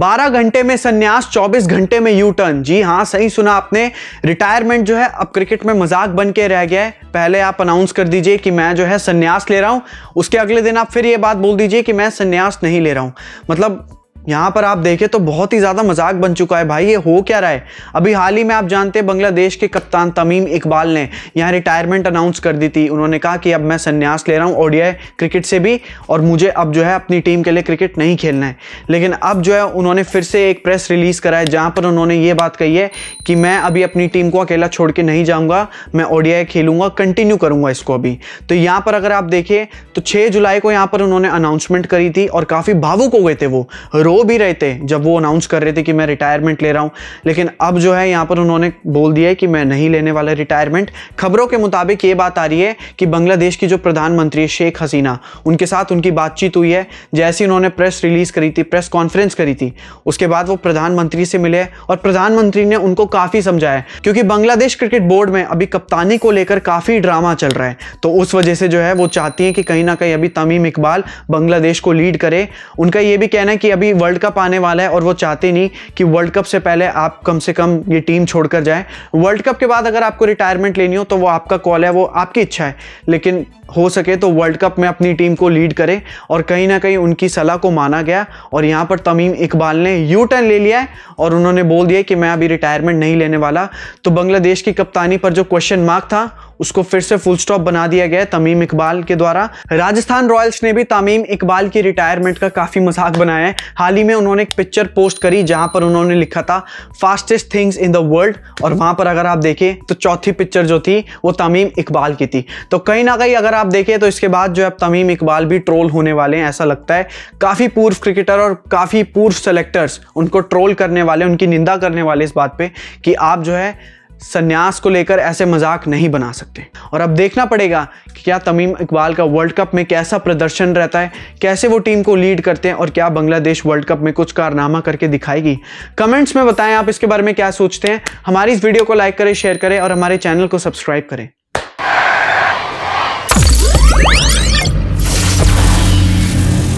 12 घंटे में सन्यास 24 घंटे में यू टर्न जी हाँ सही सुना आपने रिटायरमेंट जो है अब क्रिकेट में मजाक बन के रह गया है पहले आप अनाउंस कर दीजिए कि मैं जो है सन्यास ले रहा हूँ उसके अगले दिन आप फिर ये बात बोल दीजिए कि मैं संन्यास नहीं ले रहा हूँ मतलब यहाँ पर आप देखें तो बहुत ही ज़्यादा मजाक बन चुका है भाई ये हो क्या रहा है अभी हाल ही में आप जानते हैं बांग्लादेश के कप्तान तमीम इकबाल ने यहाँ रिटायरमेंट अनाउंस कर दी थी उन्होंने कहा कि अब मैं संन्यास ले रहा हूँ ओडीआई क्रिकेट से भी और मुझे अब जो है अपनी टीम के लिए क्रिकेट नहीं खेलना है लेकिन अब जो है उन्होंने फिर से एक प्रेस रिलीज़ करा है जहाँ पर उन्होंने ये बात कही है कि मैं अभी अपनी टीम को अकेला छोड़ के नहीं जाऊँगा मैं ओडीआई खेलूँगा कंटिन्यू करूँगा इसको अभी तो यहाँ पर अगर आप देखिए तो छः जुलाई को यहाँ पर उन्होंने अनाउंसमेंट करी थी और काफ़ी भावुक हो गए थे वो रो भी रहे थे जब वो अनाउंस कर रहे थे कि मैं रिटायरमेंट ले रहा हूँ लेकिन अब जो है यहाँ पर उन्होंने बोल दिया है कि मैं नहीं लेने वाला रिटायरमेंट खबरों के मुताबिक ये बात आ रही है कि बांग्लादेश की जो प्रधानमंत्री शेख हसीना उनके साथ उनकी बातचीत हुई है जैसे उन्होंने प्रेस रिलीज करी थी प्रेस कॉन्फ्रेंस करी थी उसके बाद वो प्रधानमंत्री से मिले और प्रधानमंत्री ने उनको काफ़ी समझाया क्योंकि बांग्लादेश क्रिकेट बोर्ड में अभी कप्तानी को लेकर काफ़ी ड्रामा चल रहा है तो उस वजह से जो है वो चाहती हैं कि कहीं ना कहीं अभी तमीम इकबाल बांग्लादेश को लीड करे उनका ये भी कहना है कि अभी वर्ल्ड कप आने वाला है और वो चाहते नहीं कि वर्ल्ड कप से पहले आप कम से कम ये टीम छोड़कर जाए वर्ल्ड कप के बाद अगर आपको रिटायरमेंट लेनी हो तो वो आपका कॉल है वो आपकी इच्छा है लेकिन हो सके तो वर्ल्ड कप में अपनी टीम को लीड करें और कहीं ना कहीं उनकी सलाह को माना गया और यहाँ पर तमीम इकबाल ने यू टर्न ले लिया है और उन्होंने बोल दिया कि मैं अभी रिटायरमेंट नहीं लेने वाला तो बांग्लादेश की कप्तानी पर जो क्वेश्चन मार्क था उसको फिर से फुल स्टॉप बना दिया गया तमीम इकबाल के द्वारा राजस्थान रॉयल्स ने भी तमीम इकबाल की रिटायरमेंट का काफ़ी मजाक बनाया है हाल ही में उन्होंने एक पिक्चर पोस्ट करी जहाँ पर उन्होंने लिखा था fastest things in the world और वहाँ पर अगर आप देखें तो चौथी पिक्चर जो थी वो तमीम इकबाल की थी तो कहीं ना कहीं अगर आप देखें तो इसके बाद जो है तमीम इकबाल भी ट्रोल होने वाले हैं ऐसा लगता है काफ़ी पूर्व क्रिकेटर और काफ़ी पूर्व सेलेक्टर्स उनको ट्रोल करने वाले उनकी निंदा करने वाले इस बात पर कि आप जो है संन्यास को लेकर ऐसे मजाक नहीं बना सकते और अब देखना पड़ेगा कि क्या तमीम इकबाल का वर्ल्ड कप में कैसा प्रदर्शन रहता है कैसे वो टीम को लीड करते हैं और क्या बांग्लादेश वर्ल्ड कप में कुछ कारनामा करके दिखाएगी कमेंट्स में बताएं आप इसके बारे में क्या सोचते हैं हमारी इस वीडियो को लाइक करें शेयर करें और हमारे चैनल को सब्सक्राइब करें